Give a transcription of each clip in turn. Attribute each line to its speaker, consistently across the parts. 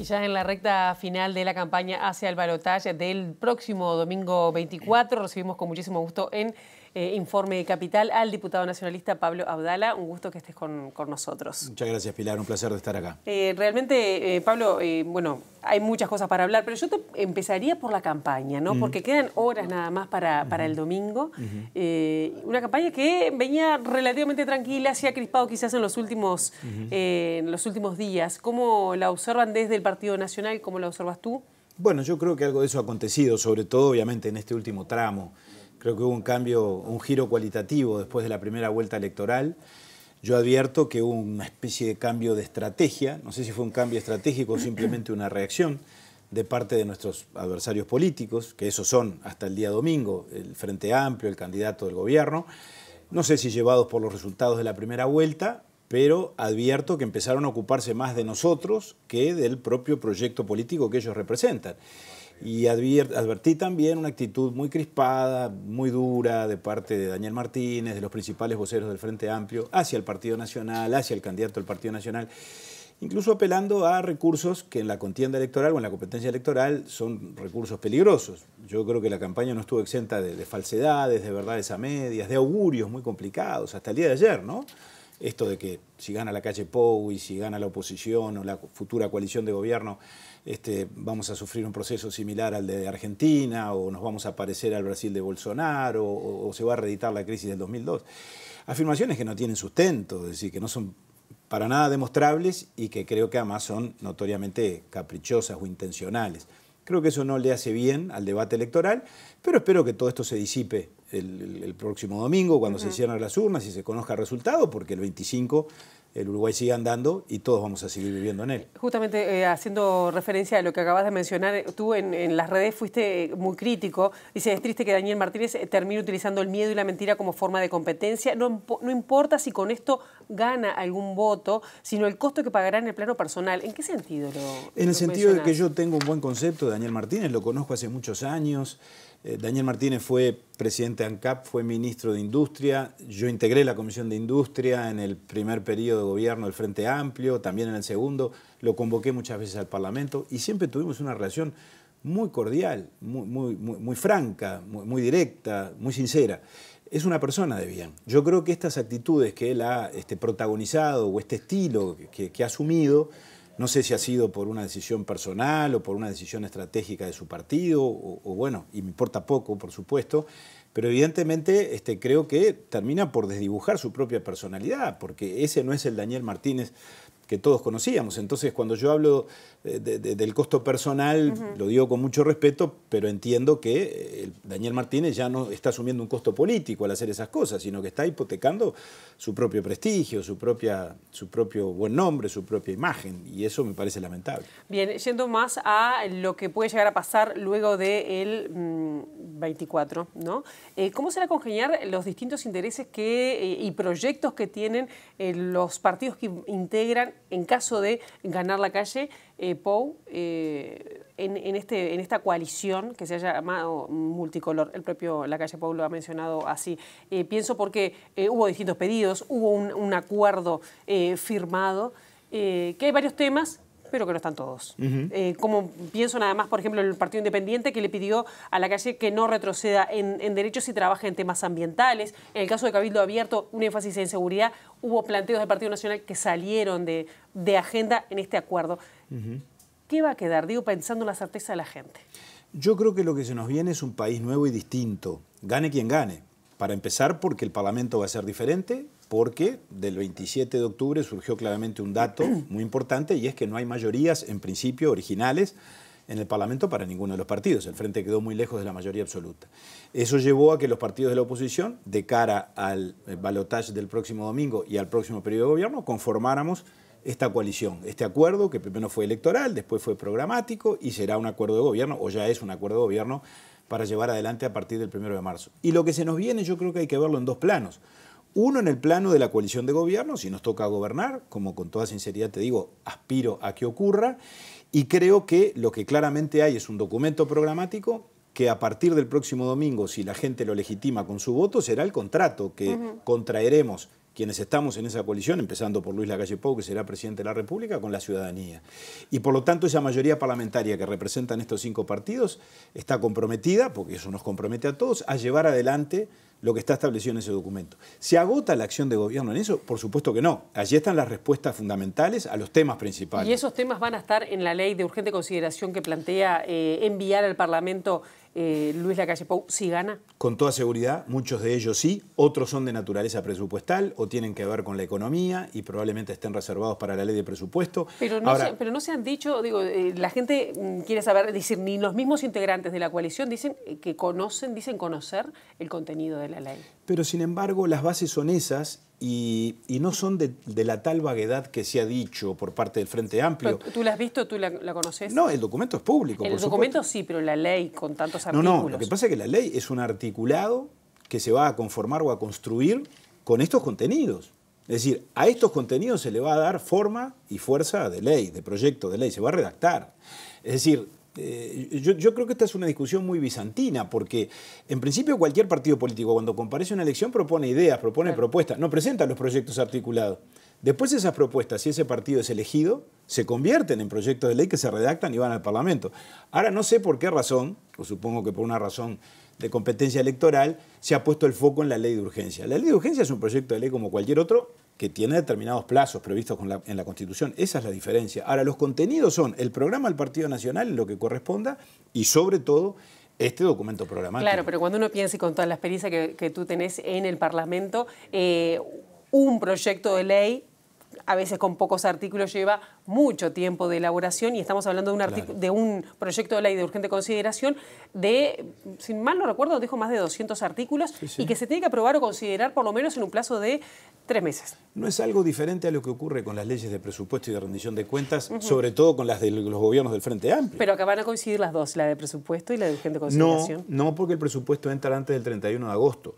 Speaker 1: Y ya en la recta final de la campaña hacia el balotaje del próximo domingo 24, recibimos con muchísimo gusto en eh, informe de Capital al diputado nacionalista Pablo Abdala. Un gusto que estés con, nosotros.
Speaker 2: Muchas gracias, Pilar. Un placer de estar acá.
Speaker 1: Eh, realmente, eh, Pablo, bueno, hay muchas cosas para hablar, pero yo te empezaría por la campaña, ¿no? Mm. Porque quedan horas nada más para, el domingo. una campaña que venía relativamente tranquila, se ha crispado quizás en los últimos, en los últimos días. ¿Cómo la observan desde el Partido Nacional? ¿Cómo la observas tú?
Speaker 2: Bueno, yo creo que algo de eso ha acontecido, sobre todo obviamente en este último tramo. Creo que hubo un cambio, un giro cualitativo después de la primera vuelta electoral. Yo advierto que hubo una especie de cambio de estrategia, no sé si fue un cambio estratégico o simplemente una reacción de parte de nuestros adversarios políticos, que esos son hasta el día domingo, el Frente Amplio, el candidato del gobierno, no sé si llevados por los resultados de la primera vuelta, pero advierto que empezaron a ocuparse más de nosotros que del propio proyecto político que ellos representan. Y advertí también una actitud muy crispada, muy dura de parte de Daniel Martínez, de los principales voceros del Frente Amplio, hacia el Partido Nacional, hacia el candidato del Partido Nacional, incluso apelando a recursos que en la contienda electoral o en la competencia electoral son recursos peligrosos. Yo creo que la campaña no estuvo exenta de, falsedades, de verdades a medias, de augurios muy complicados, hasta el día de ayer, ¿no? Esto de que si gana la calle Pou y si gana la oposición o la futura coalición de gobierno este, vamos a sufrir un proceso similar al de Argentina o nos vamos a parecer al Brasil de Bolsonaro o, se va a reeditar la crisis del 2002. Afirmaciones que no tienen sustento, es decir, que no son para nada demostrables y que creo que además son notoriamente caprichosas o intencionales. Creo que eso no le hace bien al debate electoral, pero espero que todo esto se disipe el, próximo domingo cuando se cierren las urnas y se conozca el resultado, porque el 25 el Uruguay sigue andando y todos vamos a seguir viviendo en él.
Speaker 1: Justamente eh, haciendo referencia a lo que acabas de mencionar, tú en, las redes fuiste eh, muy crítico. Dice, es triste que Daniel Martínez eh, termine utilizando el miedo y la mentira como forma de competencia. No, importa si con esto gana algún voto, sino el costo que pagará en el plano personal. ¿En qué sentido lo En el sentido de que
Speaker 2: yo tengo un buen concepto de Daniel Martínez, lo conozco hace muchos años. Eh, Daniel Martínez fue presidente de ANCAP, fue ministro de Industria, yo integré la Comisión de Industria en el primer periodo de gobierno del Frente Amplio, también en el segundo, lo convoqué muchas veces al Parlamento y siempre tuvimos una relación muy cordial, muy, franca, muy, directa, muy sincera. Es una persona de bien. Yo creo que estas actitudes que él ha este, protagonizado o este estilo que ha asumido, no sé si ha sido por una decisión personal o por una decisión estratégica de su partido, o, bueno, y me importa poco, por supuesto, pero evidentemente este, creo que termina por desdibujar su propia personalidad, porque ese no es el Daniel Martínez que todos conocíamos. Entonces, cuando yo hablo eh, del costo personal, lo digo con mucho respeto, pero entiendo que eh, Daniel Martínez ya no está asumiendo un costo político al hacer esas cosas, sino que está hipotecando su propio prestigio, su, propia, su propio buen nombre, su propia imagen, y eso me parece lamentable.
Speaker 1: Bien, yendo más a lo que puede llegar a pasar luego de él. 24, ¿no? Eh, ¿Cómo será congeniar los distintos intereses que, eh, y proyectos que tienen eh, los partidos que integran, en caso de ganar la calle, POU, en, este, en esta coalición que se ha llamado multicolor? El propio La Calle POU lo ha mencionado así. pienso porque hubo distintos pedidos, hubo un, un acuerdo firmado, que hay varios temas pero que no están todos. Eh, como pienso nada más, por ejemplo, en el Partido Independiente que le pidió a la calle que no retroceda en, derechos y trabaje en temas ambientales. En el caso de Cabildo Abierto, un énfasis en seguridad. Hubo planteos del Partido Nacional que salieron de, agenda en este acuerdo. ¿Qué va a quedar, digo, pensando en la certeza de la gente?
Speaker 2: Yo creo que lo que se nos viene es un país nuevo y distinto, gane quien gane. Para empezar, porque el Parlamento va a ser diferente, porque del 27 de octubre surgió claramente un dato muy importante y es que no hay mayorías, en principio, originales en el Parlamento para ninguno de los partidos. El Frente quedó muy lejos de la mayoría absoluta. Eso llevó a que los partidos de la oposición, de cara al eh, balotaje del próximo domingo y al próximo periodo de gobierno, conformáramos esta coalición, este acuerdo que primero fue electoral, después fue programático y será un acuerdo de gobierno, o ya es un acuerdo de gobierno para llevar adelante a partir del 1 de marzo. Y lo que se nos viene yo creo que hay que verlo en dos planos. Uno en el plano de la coalición de gobierno, si nos toca gobernar, como con toda sinceridad te digo, aspiro a que ocurra, y creo que lo que claramente hay es un documento programático que a partir del próximo domingo, si la gente lo legitima con su voto, será el contrato que contraeremos quienes estamos en esa coalición, empezando por Luis Lacalle Pou, que será presidente de la República, con la ciudadanía. Y por lo tanto esa mayoría parlamentaria que representan estos cinco partidos está comprometida, porque eso nos compromete a todos, a llevar adelante lo que está establecido en ese documento. ¿Se agota la acción de gobierno en eso? Por supuesto que no. Allí están las respuestas fundamentales a los temas principales. ¿Y
Speaker 1: esos temas van a estar en la ley de urgente consideración que plantea eh, enviar al Parlamento eh, Luis Lacalle Pau sí gana?
Speaker 2: Con toda seguridad, muchos de ellos sí, otros son de naturaleza presupuestal o tienen que ver con la economía y probablemente estén reservados para la ley de presupuesto. Pero no, se, pero
Speaker 1: no se han dicho, digo, eh, la gente mm, quiere saber, decir, ni los mismos integrantes de la coalición dicen eh, que conocen, dicen conocer el contenido de la ley.
Speaker 2: Pero sin embargo, las bases son esas y, no son de, la tal vaguedad que se ha dicho por parte del Frente Amplio.
Speaker 1: ¿Tú la has visto? ¿Tú la, conoces? No, el
Speaker 2: documento es público. El documento
Speaker 1: sí, pero la ley con tantos artículos. No, no, lo que pasa
Speaker 2: es que la ley es un articulado que se va a conformar o a construir con estos contenidos. Es decir, a estos contenidos se le va a dar forma y fuerza de ley, de proyecto de ley, se va a redactar. Es decir, este, yo, creo que esta es una discusión muy bizantina, porque en principio cualquier partido político cuando comparece una elección propone ideas, propone propuestas, no presenta los proyectos articulados. Después esas propuestas, si ese partido es elegido, se convierten en proyectos de ley que se redactan y van al Parlamento. Ahora no sé por qué razón, o supongo que por una razón de competencia electoral, se ha puesto el foco en la ley de urgencia. La ley de urgencia es un proyecto de ley como cualquier otro, que tiene determinados plazos previstos en la Constitución. Esa es la diferencia. Ahora, los contenidos son el programa del Partido Nacional, lo que corresponda, y sobre todo este documento programático. Claro,
Speaker 1: pero cuando uno piensa y con toda la experiencia que, tú tenés en el Parlamento, eh, un proyecto de ley a veces con pocos artículos lleva mucho tiempo de elaboración y estamos hablando de un, proyecto de ley de urgente consideración de, sin mal no recuerdo, dijo más de 200 artículos y que se tiene que aprobar o considerar por lo menos en un plazo de tres meses.
Speaker 2: No es algo diferente a lo que ocurre con las leyes de presupuesto y de rendición de cuentas, sobre todo con las de los gobiernos del Frente Amplio.
Speaker 1: Pero acaban a coincidir las dos, la de presupuesto y la de urgente consideración.
Speaker 2: No, no porque el presupuesto entra antes del 31 de agosto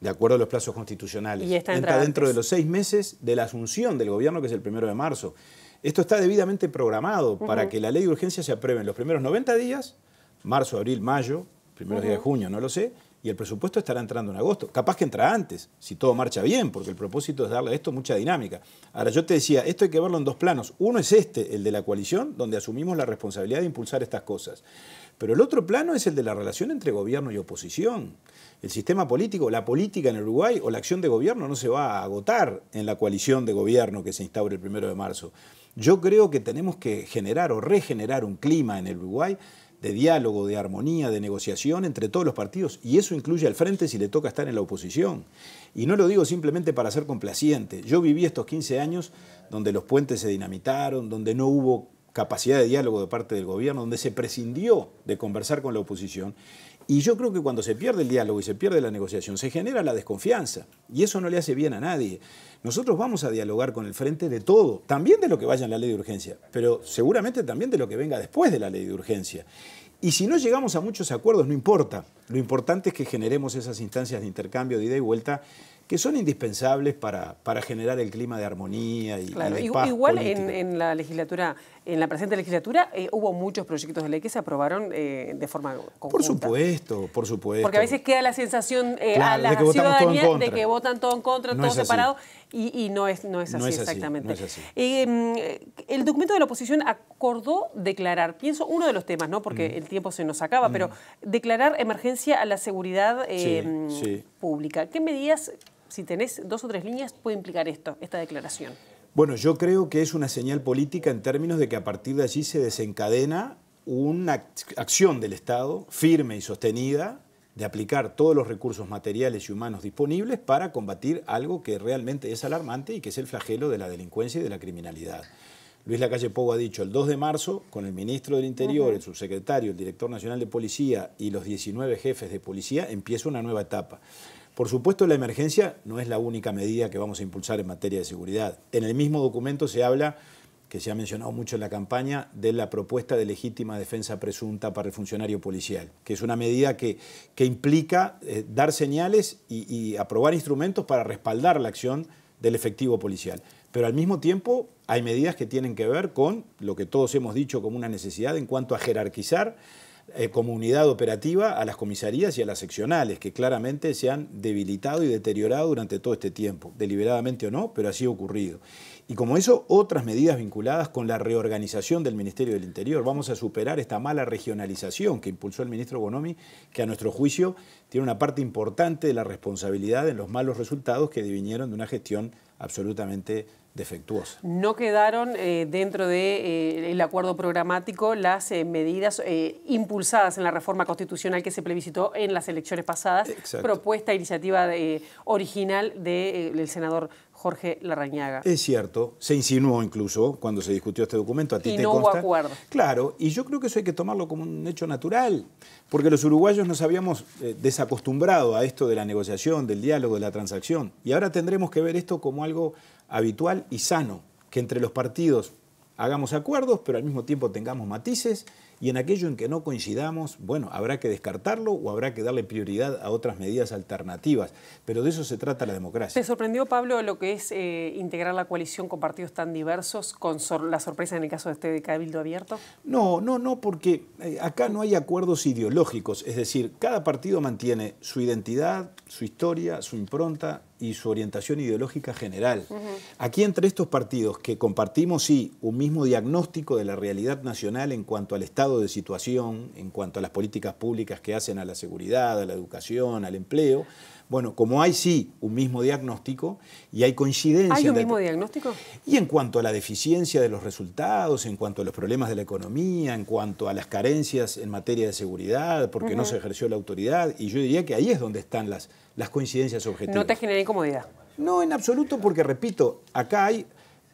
Speaker 2: de acuerdo a los plazos constitucionales. Y está, dentro de los seis meses de la asunción del gobierno, que es el primero de marzo. Esto está debidamente programado para que la ley de urgencia se apruebe en los primeros 90 días, marzo, abril, mayo, primeros días de junio, no lo sé, y el presupuesto estará entrando en agosto. Capaz que entra antes, si todo marcha bien, porque el propósito es darle a esto mucha dinámica. Ahora, yo te decía, esto hay que verlo en dos planos. Uno es este, el de la coalición, donde asumimos la responsabilidad de impulsar estas cosas. Pero el otro plano es el de la relación entre gobierno y oposición. El sistema político, la política en Uruguay o la acción de gobierno no se va a agotar en la coalición de gobierno que se instaure el primero de marzo. Yo creo que tenemos que generar o regenerar un clima en el Uruguay de diálogo, de armonía, de negociación entre todos los partidos, y eso incluye al frente si le toca estar en la oposición. Y no lo digo simplemente para ser complaciente. Yo viví estos 15 años donde los puentes se dinamitaron, donde no hubo capacidad de diálogo de parte del gobierno, donde se prescindió de conversar con la oposición. Y yo creo que cuando se pierde el diálogo y se pierde la negociación, se genera la desconfianza. Y eso no le hace bien a nadie. Nosotros vamos a dialogar con el frente de todo, también de lo que vaya en la ley de urgencia, pero seguramente también de lo que venga después de la ley de urgencia. Y si no llegamos a muchos acuerdos, no importa, lo importante es que generemos esas instancias de intercambio de ida y vuelta que son indispensables para, para generar el clima de armonía y, Igual en,
Speaker 1: la legislatura, en la presente legislatura, eh, hubo muchos proyectos de ley que se aprobaron eh, de forma conjunta.
Speaker 2: Por supuesto, por supuesto. Porque a veces
Speaker 1: queda la sensación eh, a la ciudadanía de que votan todo en contra, todo separado, y, no, es, así exactamente. Em, el documento de la oposición acordó declarar, pienso uno de los temas, ¿no? porque mm. el tiempo se nos acaba, mm. pero declarar emergencia a la seguridad em, pública. ¿Qué medidas, si tenés dos o tres líneas, puede implicar esto, esta declaración?
Speaker 2: Bueno, yo creo que es una señal política en términos de que a partir de allí se desencadena una acción del Estado firme y sostenida de aplicar todos los recursos materiales y humanos disponibles para combatir algo que realmente es alarmante y que es el flagelo de la delincuencia y de la criminalidad. Luis Lacalle Pogo ha dicho el 2 de marzo, con el ministro del Interior, el subsecretario, el director nacional de policía y los 19 jefes de policía, empieza una nueva etapa. Por supuesto, la emergencia no es la única medida que vamos a impulsar en materia de seguridad. En el mismo documento se habla que se ha mencionado mucho en la campaña, de la propuesta de legítima defensa presunta para el funcionario policial, que es una medida que, implica eh, dar señales y aprobar instrumentos para respaldar la acción del efectivo policial. Pero al mismo tiempo hay medidas que tienen que ver con lo que todos hemos dicho como una necesidad en cuanto a jerarquizar comunidad eh, como operativa a las comisarías y a las seccionales, que claramente se han debilitado y deteriorado durante todo este tiempo, deliberadamente o no, pero así ha ocurrido. Y como eso, otras medidas vinculadas con la reorganización del Ministerio del Interior. Vamos a superar esta mala regionalización que impulsó el ministro Bonomi, que a nuestro juicio tiene una parte importante de la responsabilidad en los malos resultados que vinieron de una gestión absolutamente
Speaker 1: no quedaron eh, dentro del eh, acuerdo programático las eh, medidas impulsadas en la reforma constitucional que se plebiscitó en las elecciones pasadas, Exacto. propuesta iniciativa original del senador Jorge Larrañaga. Es
Speaker 2: cierto, se insinuó incluso cuando se discutió este documento, a ti y no Hubo acuerdo. Claro, y yo creo que eso hay que tomarlo como un hecho natural, porque los uruguayos nos habíamos desacostumbrado a esto de la negociación, del diálogo, de la transacción, y ahora tendremos que ver esto como algo habitual y sano, que entre los partidos hagamos acuerdos, pero al mismo tiempo tengamos matices y en aquello en que no coincidamos, bueno, habrá que descartarlo o habrá que darle prioridad a otras medidas alternativas, pero de eso se trata la democracia.
Speaker 1: ¿Te sorprendió, Pablo, lo que es eh, integrar la coalición con partidos tan diversos, con la sorpresa en el caso de este de Cabildo Abierto?
Speaker 2: No, no, no, porque eh, acá no hay acuerdos ideológicos, es decir, cada partido mantiene su identidad, su historia, su impronta, y su orientación ideológica general. Aquí entre estos partidos que compartimos, sí, un mismo diagnóstico de la realidad nacional en cuanto al estado de situación en cuanto a las políticas públicas que hacen a la seguridad, a la educación, al empleo. Bueno, como hay sí un mismo diagnóstico y hay coincidencia. ¿Hay un mismo diagnóstico? Y en cuanto a la deficiencia de los resultados, en cuanto a los problemas de la economía, en cuanto a las carencias en materia de seguridad, porque no se ejerció la autoridad, y yo diría que ahí es donde están las, las coincidencias objetivas. No te
Speaker 1: genera incomodidad.
Speaker 2: No, en absoluto, porque repito, acá hay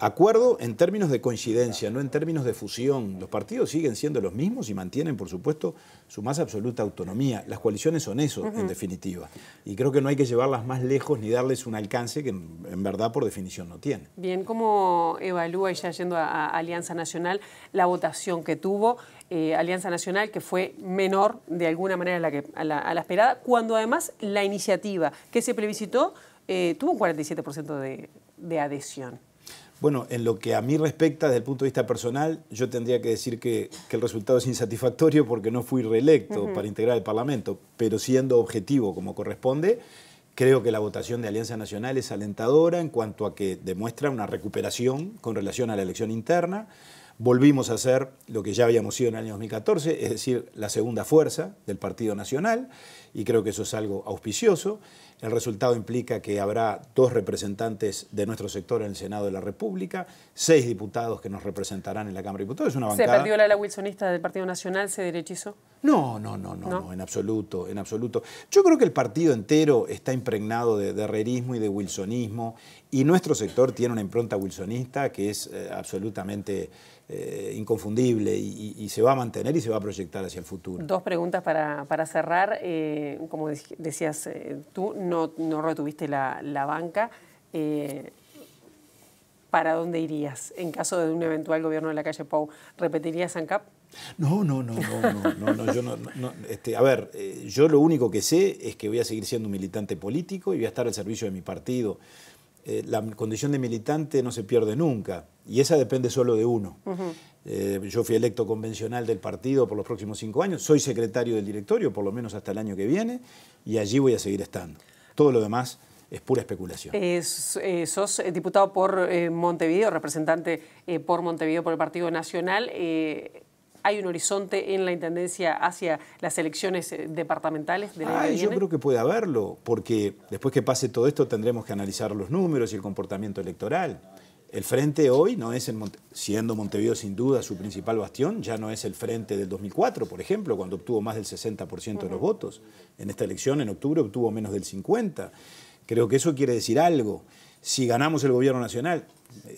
Speaker 2: Acuerdo en términos de coincidencia, no en términos de fusión. Los partidos siguen siendo los mismos y mantienen, por supuesto, su más absoluta autonomía. Las coaliciones son eso, en definitiva. Y creo que no hay que llevarlas más lejos ni darles un alcance que en, verdad por definición no tienen.
Speaker 1: Bien, ¿cómo evalúa, y ya yendo a, Alianza Nacional, la votación que tuvo eh, Alianza Nacional, que fue menor de alguna manera a la, que, a la, esperada, cuando además la iniciativa que se previsitó eh, tuvo un 47% de adhesión?
Speaker 2: Bueno, en lo que a mí respecta, desde el punto de vista personal, yo tendría que decir que, el resultado es insatisfactorio porque no fui reelecto para integrar el Parlamento, pero siendo objetivo como corresponde, creo que la votación de Alianza Nacional es alentadora en cuanto a que demuestra una recuperación con relación a la elección interna volvimos a ser lo que ya habíamos sido en el año 2014, es decir, la segunda fuerza del Partido Nacional, y creo que eso es algo auspicioso. El resultado implica que habrá dos representantes de nuestro sector en el Senado de la República, seis diputados que nos representarán en la Cámara de Diputados. una bancada. ¿Se perdió
Speaker 1: la ala wilsonista del Partido Nacional? ¿Se derechizó? No,
Speaker 2: no, no, no, en absoluto, en absoluto. Yo creo que el partido entero está impregnado de, herrerismo y de wilsonismo y nuestro sector tiene una impronta wilsonista que es eh, absolutamente eh, inconfundible y, se va a mantener y se va a proyectar hacia el futuro.
Speaker 1: Dos preguntas para, cerrar. Eh, como decías tú, no, retuviste la, banca. ¿Para dónde irías en caso de un eventual gobierno de la calle Pau? ¿Repetirías ANCAP? No, no, no, no, no, no, yo
Speaker 2: este, a ver, eh, yo lo único que sé es que voy a seguir siendo un militante político y voy a estar al servicio de mi partido. Eh, la condición de militante no se pierde nunca y esa depende solo de uno. Eh, yo fui electo convencional del partido por los próximos cinco años, soy secretario del directorio por lo menos hasta el año que viene y allí voy a seguir estando. Todo lo demás es pura especulación.
Speaker 1: Es, sos diputado por Montevideo, representante por Montevideo por el Partido Nacional. ¿Hay un horizonte en la Intendencia hacia las elecciones eh, departamentales de la Yo creo
Speaker 2: que puede haberlo, porque después que pase todo esto tendremos que analizar los números y el comportamiento electoral. El frente hoy no es, siendo Montevideo sin duda su principal bastión, ya no es el frente del 2004, por ejemplo, cuando obtuvo más del 60% de los votos. En esta elección, en octubre, obtuvo menos del 50%. Creo que eso quiere decir algo si ganamos el gobierno nacional,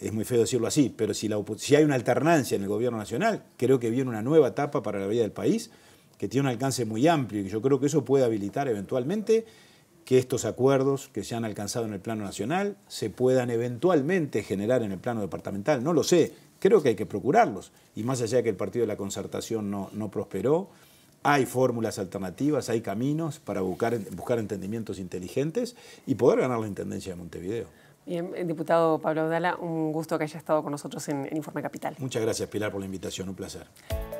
Speaker 2: es muy feo decirlo así, pero si, hay una alternancia en el gobierno nacional, creo que viene una nueva etapa para la vida del país que tiene un alcance muy amplio y yo creo que eso puede habilitar eventualmente que estos acuerdos que se han alcanzado en el plano nacional se puedan eventualmente generar en el plano departamental. No lo sé, creo que hay que procurarlos. Y más allá de que el Partido de la Concertación no, no prosperó, hay fórmulas alternativas, hay caminos para buscar, buscar entendimientos inteligentes y poder ganar la Intendencia de Montevideo.
Speaker 1: Bien, eh, diputado Pablo Dala, un gusto que haya estado con nosotros en Informe Capital.
Speaker 2: Muchas gracias, Pilar, por la invitación. Un placer.